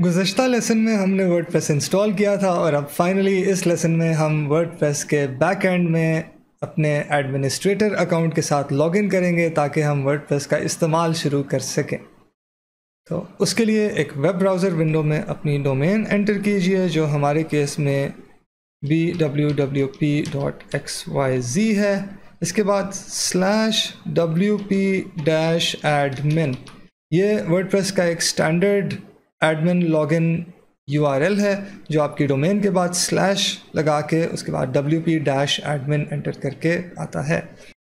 गुजशत लेसन में हमने वर्ड इंस्टॉल किया था और अब फाइनली इस लेसन में हम वर्ड के बैक एंड में अपने एडमिनिस्ट्रेटर अकाउंट के साथ लॉगिन करेंगे ताकि हम वर्ड का इस्तेमाल शुरू कर सकें तो उसके लिए एक वेब ब्राउज़र विंडो में अपनी डोमेन एंटर कीजिए जो हमारे केस में bwwp.xyz है इसके बाद स्लैश wp-admin ये वर्डप्रेस का एक स्टैंडर्ड एडमिन लॉग इन यू है जो आपकी डोमेन के बाद स्लैश लगा के उसके बाद W P dash admin enter करके आता है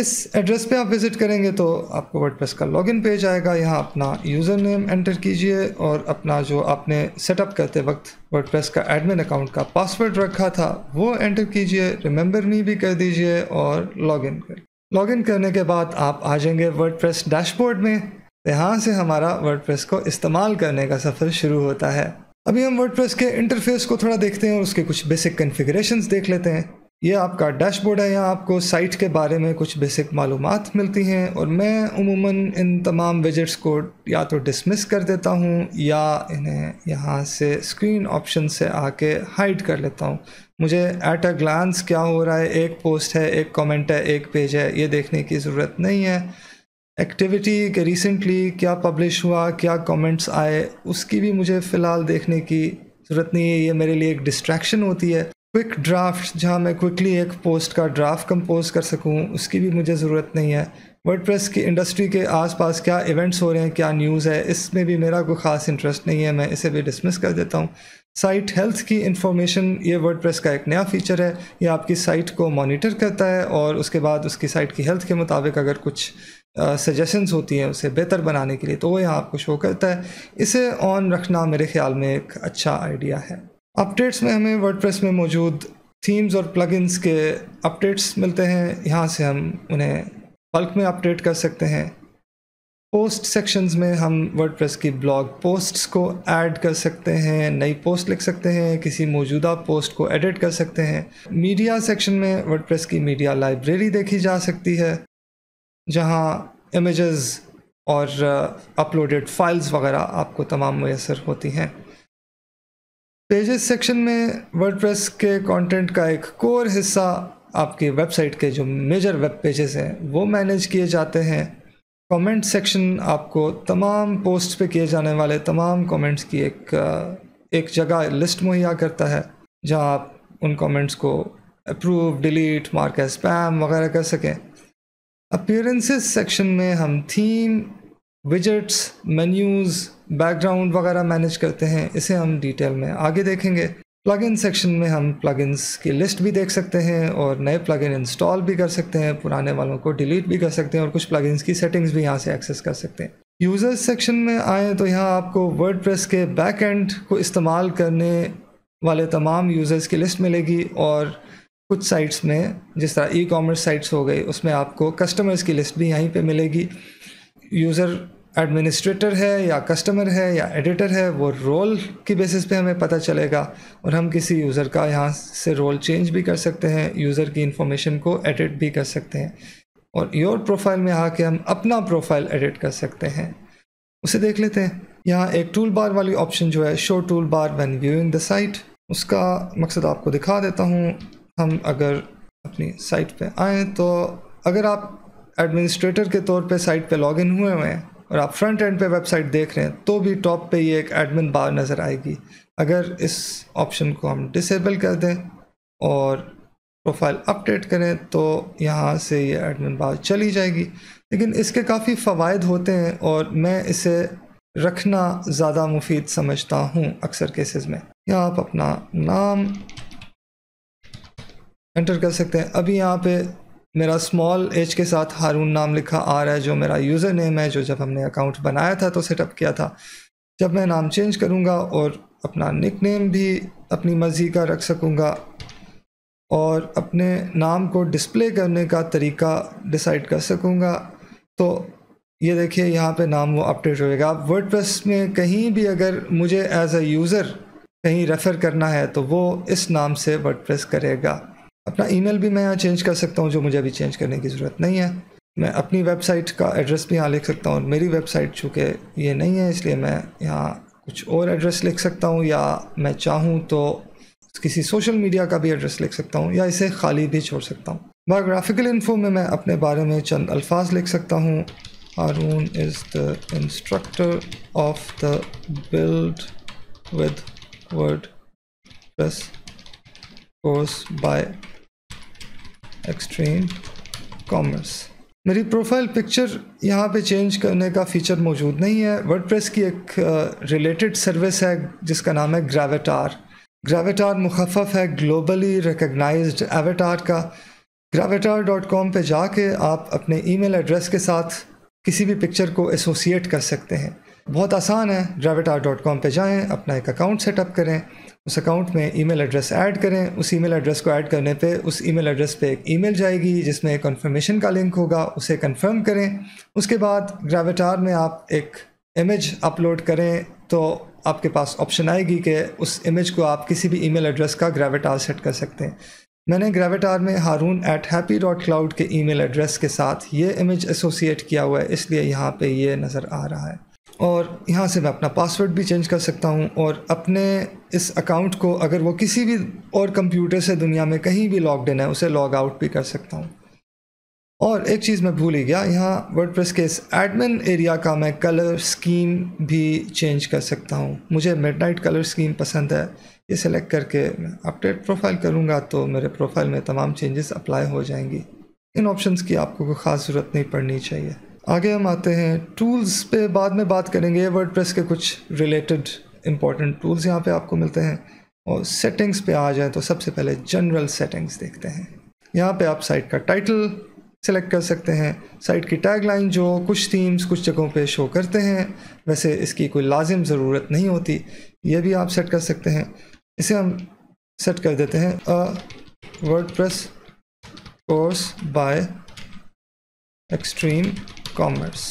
इस एड्रेस पे आप विज़िट करेंगे तो आपको वर्डप्रेस का लॉगिन पेज आएगा यहाँ अपना यूज़र नेम एंटर कीजिए और अपना जो आपने सेटअप करते वक्त वर्डप्रेस का एडमिन अकाउंट का पासवर्ड रखा था वो एंटर कीजिए रिमेंबर मी भी कर दीजिए और लॉगिन कर लॉगिन करने के बाद आप आ जाएंगे वर्डप्रेस डैशबोर्ड में यहाँ से हमारा वर्डप्रेस को इस्तेमाल करने का सफ़र शुरू होता है अभी हम वर्डप्रेस के इंटरफेस को थोड़ा देखते हैं और उसके कुछ बेसिक कन्फिग्रेशन देख लेते हैं ये आपका डैशबोर्ड है यहाँ आपको साइट के बारे में कुछ बेसिक मालूम मिलती हैं और मैं उमूमन इन तमाम विजट्स को या तो डिसमिस कर देता हूँ या इन्हें यहाँ से स्क्रीन ऑप्शन से आके हाइड कर लेता हूँ मुझे एट अ ग्लांस क्या हो रहा है एक पोस्ट है एक कमेंट है एक पेज है ये देखने की ज़रूरत नहीं है एक्टिविटी के रिसेंटली क्या पब्लिश हुआ क्या कमेंट्स आए उसकी भी मुझे फ़िलहाल देखने की ज़रूरत नहीं है ये मेरे लिए एक डिस्ट्रैक्शन होती है क्विक ड्राफ्ट जहाँ मैं क्विकली एक पोस्ट का ड्राफ्ट कंपोज कर सकूँ उसकी भी मुझे ज़रूरत नहीं है प्रेस की इंडस्ट्री के आसपास क्या इवेंट्स हो रहे हैं क्या न्यूज़ है इसमें भी मेरा कोई ख़ास इंटरेस्ट नहीं है मैं इसे भी डिसमिस कर देता हूँ साइट हेल्थ की इंफॉर्मेशन ये प्रेस का एक नया फीचर है ये आपकी साइट को मॉनिटर करता है और उसके बाद उसकी साइट की हेल्थ के मुताबिक अगर कुछ सजेशंस uh, होती हैं उसे बेहतर बनाने के लिए तो वो यहाँ आपको शो करता है इसे ऑन रखना मेरे ख्याल में एक अच्छा आइडिया है अपडेट्स में हमें वर्ड में मौजूद थीम्स और प्लगइन्स के अपडेट्स मिलते हैं यहाँ से हम उन्हें बल्क में अपडेट कर सकते हैं पोस्ट सेक्शंस में हम वर्ड की ब्लॉग पोस्ट्स को ऐड कर सकते हैं नई पोस्ट लिख सकते हैं किसी मौजूदा पोस्ट को एडिट कर सकते हैं मीडिया सेक्शन में वर्ड की मीडिया लाइब्रेरी देखी जा सकती है जहाँ इमेजेस और अपलोडेड uh, फाइल्स वगैरह आपको तमाम मैसर होती हैं पेजेस सेक्शन में वर्डप्रेस के कंटेंट का एक कोर हिस्सा आपकी वेबसाइट के जो मेजर वेब पेजेस हैं वो मैनेज किए जाते हैं कमेंट सेक्शन आपको तमाम पोस्ट पे किए जाने वाले तमाम कमेंट्स की एक uh, एक जगह लिस्ट मुहैया करता है जहां आप उन कमेंट्स को अप्रूव डिलीट मार्क स्पैम वगैरह कर सकें अपियरेंसेस सेक्शन में हम थीम विजट्स मेन्यूज़ बैकग्राउंड वगैरह मैनेज करते हैं इसे हम डिटेल में आगे देखेंगे प्लगइन सेक्शन में हम प्लगइन्स की लिस्ट भी देख सकते हैं और नए प्लगइन इंस्टॉल भी कर सकते हैं पुराने वालों को डिलीट भी कर सकते हैं और कुछ प्लगइन्स की सेटिंग्स भी यहाँ से एक्सेस कर सकते हैं यूजर्स सेक्शन में आए तो यहाँ आपको वर्ड के एंड को इस्तेमाल करने वाले तमाम यूज़र्स की लिस्ट मिलेगी और कुछ साइट्स में जिस तरह ई कॉमर्स साइट्स हो गई उसमें आपको कस्टमर्स की लिस्ट भी यहीं पे मिलेगी यूज़र एडमिनिस्ट्रेटर है या कस्टमर है या एडिटर है वो रोल की बेसिस पे हमें पता चलेगा और हम किसी यूज़र का यहाँ से रोल चेंज भी कर सकते हैं यूज़र की इन्फॉर्मेशन को एडिट भी कर सकते हैं और योर प्रोफाइल में आके हम अपना प्रोफाइल एडिट कर सकते हैं उसे देख लेते हैं यहाँ एक टूल बार वाली ऑप्शन जो है show toolbar when viewing the site उसका मकसद आपको दिखा देता हूँ हम अगर अपनी साइट पे आए तो अगर आप एडमिनिस्ट्रेटर के तौर पे साइट पे लॉगिन हुए हुए हैं और आप फ्रंट एंड पे वेबसाइट देख रहे हैं तो भी टॉप पे ये एक एडमिन बार नज़र आएगी अगर इस ऑप्शन को हम डिसेबल कर दें और प्रोफाइल अपडेट करें तो यहाँ से ये एडमिन बार चली जाएगी लेकिन इसके काफ़ी फ़वाद होते हैं और मैं इसे रखना ज़्यादा मुफीद समझता हूँ अक्सर केसेस में यहाँ आप अपना नाम एंटर कर सकते हैं अभी यहाँ पे मेरा स्मॉल एज के साथ हारून नाम लिखा आ रहा है जो मेरा यूज़र नेम है जो जब हमने अकाउंट बनाया था तो सेटअप किया था जब मैं नाम चेंज करूँगा और अपना निक नेम भी अपनी मर्ज़ी का रख सकूँगा और अपने नाम को डिस्प्ले करने का तरीका डिसाइड कर सकूँगा तो ये देखिए यहाँ पे नाम वो अपडेट होएगा आप वर्ड में कहीं भी अगर मुझे एज अ यूज़र कहीं रेफ़र करना है तो वो इस नाम से वर्ड करेगा अपना ईमेल भी मैं यहाँ चेंज कर सकता हूँ जो मुझे अभी चेंज करने की ज़रूरत नहीं है मैं अपनी वेबसाइट का एड्रेस भी यहाँ लिख सकता हूँ मेरी वेबसाइट चूँकि ये नहीं है इसलिए मैं यहाँ कुछ और एड्रेस लिख सकता हूँ या मैं चाहूँ तो किसी सोशल मीडिया का भी एड्रेस लिख सकता हूँ या इसे खाली भी छोड़ सकता हूँ बायोग्राफिकल इन्फो में मैं अपने बारे में चंद अल्फाज लिख सकता हूँ Haroon is the instructor of the build with WordPress course by extreme commerce मेरी प्रोफाइल पिक्चर यहाँ पे चेंज करने का फीचर मौजूद नहीं है वर्डप्रेस की एक रिलेटेड सर्विस है जिसका नाम है ग्रेविटार ग्रेविटार मुखफ़ है ग्लोबली रिकगनाइज एवेटार का ग्रेविटार डॉट कॉम पर जाके आप अपने ईमेल एड्रेस के साथ किसी भी पिक्चर को एसोसिएट कर सकते हैं बहुत आसान है ग्रेविटार डॉट कॉम पर जाएँ अपना एक अकाउंट सेटअप करें उस अकाउंट में ईमेल एड्रेस ऐड करें उस ईमेल एड्रेस को ऐड करने पे उस ईमेल एड्रेस पे एक ईमेल जाएगी जिसमें कन्फर्मेशन का लिंक होगा उसे कंफर्म करें उसके बाद ग्राविटार में आप एक इमेज अपलोड करें तो आपके पास ऑप्शन आएगी कि उस इमेज को आप किसी भी ईमेल एड्रेस का ग्राविटार सेट कर सकते हैं मैंने ग्रेविटार में Haroon at happy dot cloud के ईमेल एड्रेस के साथ ये इमेज एसोसिएट किया हुआ है इसलिए यहाँ पे ये नज़र आ रहा है और यहाँ से मैं अपना पासवर्ड भी चेंज कर सकता हूँ और अपने इस अकाउंट को अगर वो किसी भी और कंप्यूटर से दुनिया में कहीं भी लॉग इन है उसे लॉग आउट भी कर सकता हूँ और एक चीज़ मैं भूल ही गया यहाँ वर्डप्रेस के इस एडमिन एरिया का मैं कलर स्कीम भी चेंज कर सकता हूँ मुझे मिडनाइट कलर स्कीम पसंद है ये सिलेक्ट करके मैं अपडेट प्रोफाइल करूँगा तो मेरे प्रोफाइल में तमाम चेंजेस अप्लाई हो जाएंगी इन ऑप्शंस की आपको कोई ख़ास ज़रूरत नहीं पड़नी चाहिए आगे हम आते हैं टूल्स पे बाद में बात करेंगे वर्ड के कुछ रिलेटेड इंपॉर्टेंट टूल्स यहाँ पे आपको मिलते हैं और सेटिंग्स पे आ जाए तो सबसे पहले जनरल सेटिंग्स देखते हैं यहाँ पे आप साइट का टाइटल सेलेक्ट कर सकते हैं साइट की टैगलाइन जो कुछ थीम्स कुछ जगहों पे शो करते हैं वैसे इसकी कोई लाजिम ज़रूरत नहीं होती ये भी आप सेट कर सकते हैं इसे हम सेट कर देते हैं WordPress course by extreme commerce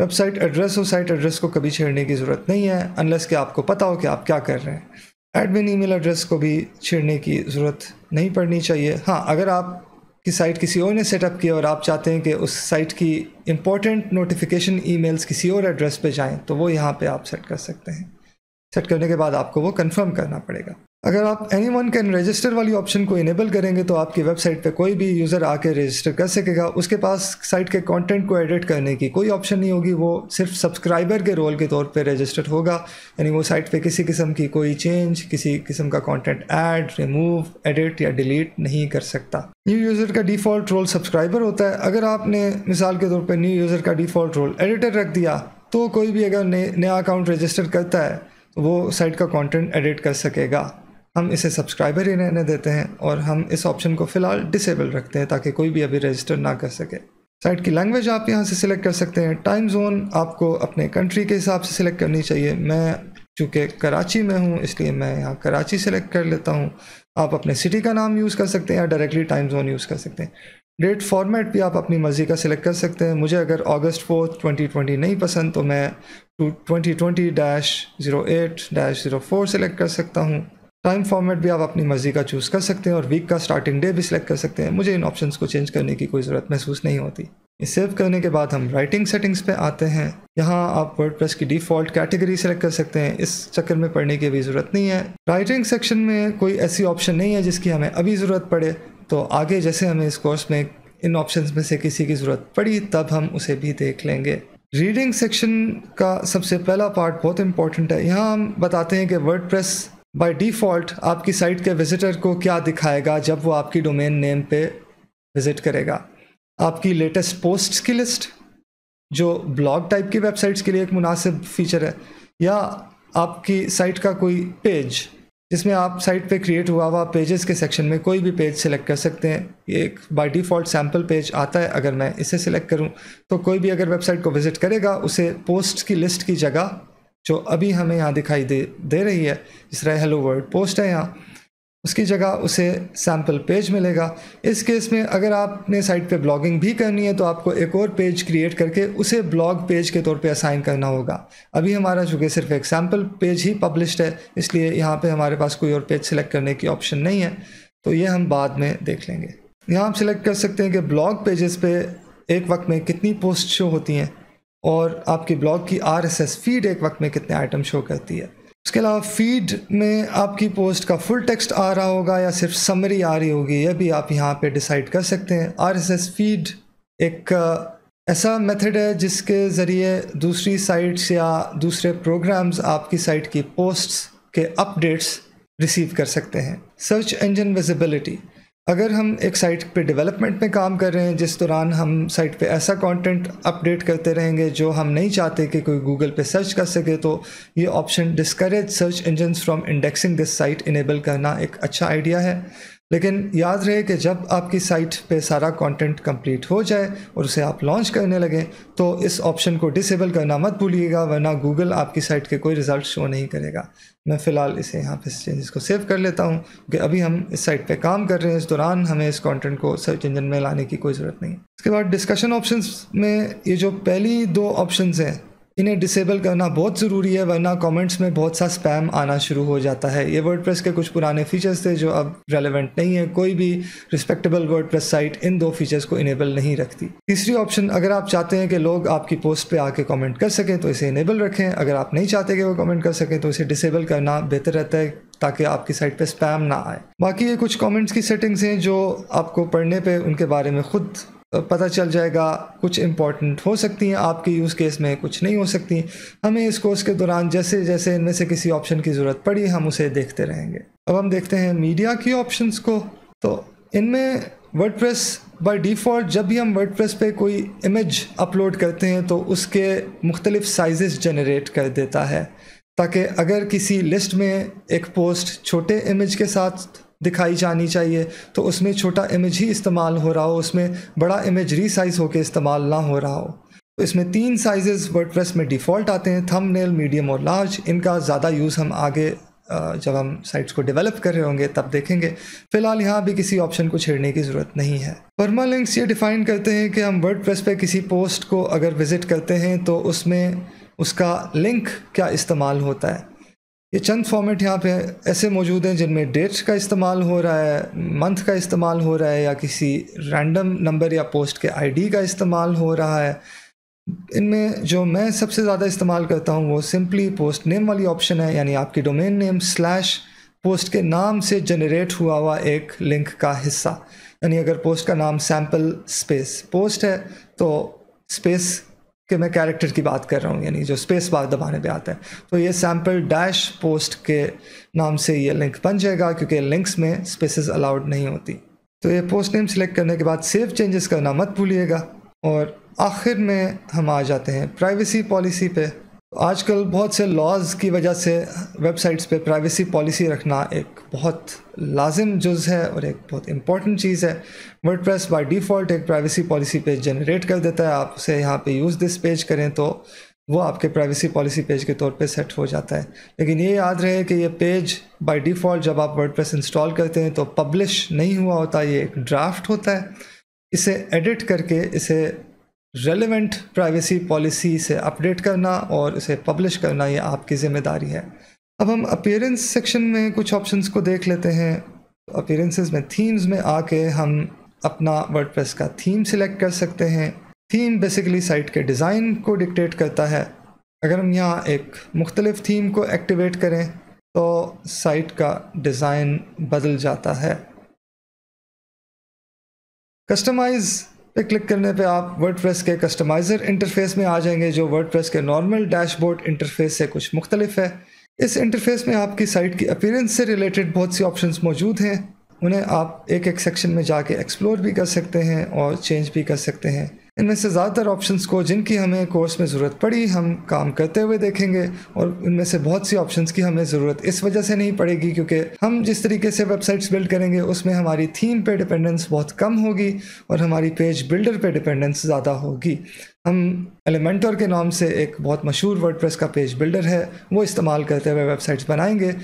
website address और साइट एड्रेस को कभी छेड़ने की ज़रूरत नहीं है अनलेस कि आपको पता हो कि आप क्या कर रहे हैं एडमिन ईमेल एड्रेस को भी छेड़ने की ज़रूरत नहीं पड़नी चाहिए हाँ अगर आप की साइट किसी और ने सेटअप किया और आप चाहते हैं कि उस साइट की इंपॉर्टेंट नोटिफिकेशन ई किसी और एड्रेस पर जाएँ तो वो यहाँ पर आप सेट कर सकते हैं सेट करने के बाद आपको वो कन्फर्म करना पड़ेगा अगर आप एनी वन कैन रजिस्टर वाली ऑप्शन को इनेबल करेंगे तो आपकी वेबसाइट पे कोई भी यूज़र आके रजिस्टर कर सकेगा उसके पास साइट के कंटेंट को एडिट करने की कोई ऑप्शन नहीं होगी वो सिर्फ सब्सक्राइबर के रोल के तौर पे रजिस्टर्ड होगा यानी वो साइट पे किसी किस्म की कोई चेंज किसी किस्म का कंटेंट ऐड रिमूव एडिट या डिलीट नहीं कर सकता न्यू यूज़र का डिफ़ॉल्ट रोल सब्सक्राइबर होता है अगर आपने मिसाल के तौर पर न्यू यूज़र का डिफ़ॉल्ट रोल एडिटर रख दिया तो कोई भी अगर नया अकाउंट रजिस्टर करता है तो वो साइट का कॉन्टेंट एडिट कर सकेगा हम इसे सब्सक्राइबर ही रहने देते हैं और हम इस ऑप्शन को फ़िलहाल डिसेबल रखते हैं ताकि कोई भी अभी रजिस्टर ना कर सके साइट की लैंग्वेज आप यहाँ से सिलेक्ट कर सकते हैं टाइम जोन आपको अपने कंट्री के हिसाब से सिलेक्ट करनी चाहिए मैं चूँकि कराची में हूँ इसलिए मैं यहाँ कराची सेलेक्ट कर लेता हूँ आप अपने सिटी का नाम यूज़ कर सकते हैं या डायरेक्टली टाइम जोन यूज़ कर सकते हैं डेट फॉर्मेट भी आप अपनी मर्ज़ी का सिलेक्ट कर सकते हैं मुझे अगर अगस्त फोर्थ ट्वेंटी ट्वेंटी नहीं पसंद तो मैं two twenty twenty dash zero eight dash zero four select कर सकता हूँ टाइम फॉर्मेट भी आप अपनी मर्ज़ी का चूज़ कर सकते हैं और वीक का स्टार्टिंग डे भी सिलेक्ट कर सकते हैं मुझे इन ऑप्शंस को चेंज करने की कोई ज़रूरत महसूस नहीं होती इस सेव करने के बाद हम राइटिंग सेटिंग्स पे आते हैं यहाँ आप वर्ड की डिफ़ॉल्ट कैटेगरी सेलेक्ट कर सकते हैं इस चक्कर में पढ़ने की भी ज़रूरत नहीं है राइटिंग सेक्शन में कोई ऐसी ऑप्शन नहीं है जिसकी हमें अभी ज़रूरत पड़े तो आगे जैसे हमें इस कोर्स में इन ऑप्शन में से किसी की ज़रूरत पड़ी तब हम उसे भी देख लेंगे रीडिंग सेक्शन का सबसे पहला पार्ट बहुत इंपॉर्टेंट है यहाँ हम बताते हैं कि वर्डप्रेस बाय डिफ़ॉल्ट आपकी साइट के विजिटर को क्या दिखाएगा जब वो आपकी डोमेन नेम पे विज़िट करेगा आपकी लेटेस्ट पोस्ट्स की लिस्ट जो ब्लॉग टाइप की वेबसाइट्स के लिए एक मुनासिब फीचर है या आपकी साइट का कोई पेज जिसमें आप साइट पे क्रिएट हुआ हुआ पेजेस के सेक्शन में कोई भी पेज सेलेक्ट कर सकते हैं एक बाय डिफ़ॉल्ट सैम्पल पेज आता है अगर मैं इसे सिलेक्ट करूं तो कोई भी अगर वेबसाइट को विज़िट करेगा उसे पोस्ट की लिस्ट की जगह जो अभी हमें यहाँ दिखाई दे दे रही है जिस तरह हेलो वर्ल्ड पोस्ट है यहाँ उसकी जगह उसे सैम्पल पेज मिलेगा इस केस में अगर आपने साइट पे ब्लॉगिंग भी करनी है तो आपको एक और पेज क्रिएट करके उसे ब्लॉग पेज के तौर पे असाइन करना होगा अभी हमारा चूँकि सिर्फ एक सैम्पल पेज ही पब्लिश्ड है इसलिए यहाँ पे हमारे पास कोई और पेज सेलेक्ट करने की ऑप्शन नहीं है तो ये हम बाद में देख लेंगे यहाँ आप सिलेक्ट कर सकते हैं कि ब्लॉग पेजेस पे एक वक्त में कितनी पोस्ट शो होती हैं और आपके ब्लॉग की आर एस एस फीड एक वक्त में कितने आइटम शो करती है उसके अलावा फीड में आपकी पोस्ट का फुल टेक्स्ट आ रहा होगा या सिर्फ समरी आ रही होगी यह भी आप यहाँ पे डिसाइड कर सकते हैं आर एस एस फीड एक ऐसा मेथड है जिसके ज़रिए दूसरी साइट्स या दूसरे प्रोग्राम्स आपकी साइट की पोस्ट्स के अपडेट्स रिसीव कर सकते हैं सर्च इंजन विजिबिलिटी अगर हम एक साइट पे डेवलपमेंट में काम कर रहे हैं जिस दौरान हम साइट पे ऐसा कंटेंट अपडेट करते रहेंगे जो हम नहीं चाहते कि कोई गूगल पे सर्च कर सके तो ये option discourage search engine from indexing this site enable करना एक अच्छा आइडिया है लेकिन याद रहे कि जब आपकी साइट पे सारा कंटेंट कंप्लीट हो जाए और उसे आप लॉन्च करने लगें तो इस ऑप्शन को डिसेबल करना मत भूलिएगा वरना गूगल आपकी साइट के कोई रिज़ल्ट शो नहीं करेगा मैं फ़िलहाल इसे यहाँ पे चेंजेस को सेव कर लेता हूँ क्योंकि अभी हम इस साइट पे काम कर रहे हैं इस दौरान हमें इस कॉन्टेंट को सर्च इंजन में लाने की कोई ज़रूरत नहीं इसके बाद डिस्कशन ऑप्शन में ये जो पहली दो ऑप्शन हैं इन्हें डिसेबल करना बहुत ज़रूरी है वरना कमेंट्स में बहुत सा स्पैम आना शुरू हो जाता है ये वर्डप्रेस के कुछ पुराने फीचर्स थे जो अब रेलिवेंट नहीं है कोई भी रिस्पेक्टेबल वर्डप्रेस साइट इन दो फीचर्स को इनेबल नहीं रखती तीसरी ऑप्शन अगर आप चाहते हैं कि लोग आपकी पोस्ट पर आके कॉमेंट कर सकें तो इसे इनेबल रखें अगर आप नहीं चाहते कि वो कॉमेंट कर सकें तो इसे डिसेबल करना बेहतर रहता है ताकि आपकी साइट पे स्पैम ना आए बाकी ये कुछ कमेंट्स की सेटिंग्स हैं जो आपको पढ़ने पे उनके बारे में खुद पता चल जाएगा कुछ इंपॉर्टेंट हो सकती हैं आपके यूज़ केस में कुछ नहीं हो सकती हमें इस कोर्स के दौरान जैसे जैसे इनमें से किसी ऑप्शन की ज़रूरत पड़ी हम उसे देखते रहेंगे अब हम देखते हैं मीडिया की ऑप्शंस को तो इनमें वर्डप्रेस बाय डिफ़ॉल्ट जब भी हम वर्डप्रेस पे कोई इमेज अपलोड करते हैं तो उसके मुख्तलिफ साइज़ जनरेट कर देता है ताकि अगर किसी लिस्ट में एक पोस्ट छोटे इमेज के साथ दिखाई जानी चाहिए तो उसमें छोटा इमेज ही इस्तेमाल हो रहा हो उसमें बड़ा इमेज रीसाइज होकर इस्तेमाल ना हो रहा हो तो इसमें तीन साइजेस वर्डप्रेस में डिफ़ॉल्ट आते हैं थम नेल मीडियम और लार्ज इनका ज़्यादा यूज़ हम आगे जब हम साइट्स को डेवलप कर रहे होंगे तब देखेंगे फिलहाल यहाँ भी किसी ऑप्शन को छेड़ने की ज़रूरत नहीं है परमा लिंक्स ये डिफ़ाइन करते हैं कि हम वर्ड प्रेस पर किसी पोस्ट को अगर विज़िट करते हैं तो उसमें उसका लिंक क्या इस्तेमाल होता है ये चंद फॉर्मेट यहाँ पे ऐसे मौजूद हैं जिनमें डेट्स का इस्तेमाल हो रहा है मंथ का इस्तेमाल हो रहा है या किसी रैंडम नंबर या पोस्ट के आईडी का इस्तेमाल हो रहा है इनमें जो मैं सबसे ज़्यादा इस्तेमाल करता हूँ वो सिंपली पोस्ट नेम वाली ऑप्शन है यानी आपकी डोमेन नेम स्लैश पोस्ट के नाम से जनरेट हुआ हुआ एक लिंक का हिस्सा यानी अगर पोस्ट का नाम सैम्पल स्पेस पोस्ट है तो स्पेस कि मैं कैरेक्टर की बात कर रहा हूँ यानी जो स्पेस बार दबाने पे आता है तो ये सैम्पल डैश पोस्ट के नाम से ये लिंक बन जाएगा क्योंकि लिंक्स में स्पेसेस अलाउड नहीं होती तो ये पोस्ट नेम सेलेक्ट करने के बाद सेव चेंजेस करना मत भूलिएगा और आखिर में हम आ जाते हैं प्राइवेसी पॉलिसी पे आजकल बहुत से लॉज की वजह से वेबसाइट्स पे प्राइवेसी पॉलिसी रखना एक बहुत लाजिम जुज है और एक बहुत इंपॉर्टेंट चीज़ है वर्ड प्रेस बाई डिफ़ॉल्ट एक प्राइवेसी पॉलिसी पेज जनरेट कर देता है आप उसे यहाँ पे यूज़ दिस पेज करें तो वो आपके प्राइवेसी पॉलिसी पेज के तौर पे सेट हो जाता है लेकिन ये याद रहे कि ये पेज बाई डिफ़ॉल्ट जब आप वर्ड इंस्टॉल करते हैं तो पब्लिश नहीं हुआ होता ये एक ड्राफ्ट होता है इसे एडिट करके इसे रेलेवेंट प्राइवेसी पॉलिसी से अपडेट करना और इसे पब्लिश करना ये आपकी ज़िम्मेदारी है अब हम अपेरेंस सेक्शन में कुछ ऑप्शंस को देख लेते हैं अपीयरेंसेस में थीम्स में आके हम अपना वर्डप्रेस का थीम सिलेक्ट कर सकते हैं थीम बेसिकली साइट के डिज़ाइन को डिक्टेट करता है अगर हम यहाँ एक मुख्तलिफ थीम को एक्टिवेट करें तो साइट का डिज़ाइन बदल जाता है कस्टमाइज़ पे क्लिक करने पे आप वर्डप्रेस के कस्टमाइज़र इंटरफेस में आ जाएंगे जो वर्डप्रेस के नॉर्मल डैशबोर्ड इंटरफेस से कुछ मुख्तलिफ है इस इंटरफेस में आपकी साइट की अपीरेंस से रिलेटेड बहुत सी ऑप्शंस मौजूद हैं उन्हें आप एक एक सेक्शन में जाके एक्सप्लोर भी कर सकते हैं और चेंज भी कर सकते हैं इनमें से ज़्यादातर ऑप्शंस को जिनकी हमें कोर्स में ज़रूरत पड़ी हम काम करते हुए देखेंगे और उनमें से बहुत सी ऑप्शंस की हमें ज़रूरत इस वजह से नहीं पड़ेगी क्योंकि हम जिस तरीके से वेबसाइट्स बिल्ड करेंगे उसमें हमारी थीम पे डिपेंडेंस बहुत कम होगी और हमारी पेज बिल्डर पे डिपेंडेंस ज़्यादा होगी हम एलिमेंटर के नाम से एक बहुत मशहूर वर्ड का पेज बिल्डर है वो इस्तेमाल करते हुए वेबसाइट्स बनाएंगे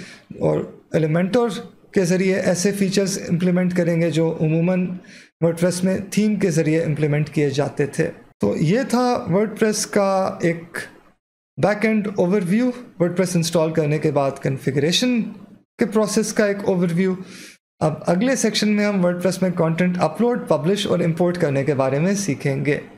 और एलिमेंटर के ज़रिए ऐसे फीचर्स इम्प्लीमेंट करेंगे जो उमूमन वर्डप्रेस में थीम के ज़रिए इम्प्लीमेंट किए जाते थे तो ये था वर्डप्रेस का एक back end overview WordPress install करने के बाद कन्फिग्रेशन के प्रोसेस का एक ओवरव्यू अब अगले सेक्शन में हम वर्डप्रेस में कंटेंट अपलोड पब्लिश और इंपोर्ट करने के बारे में सीखेंगे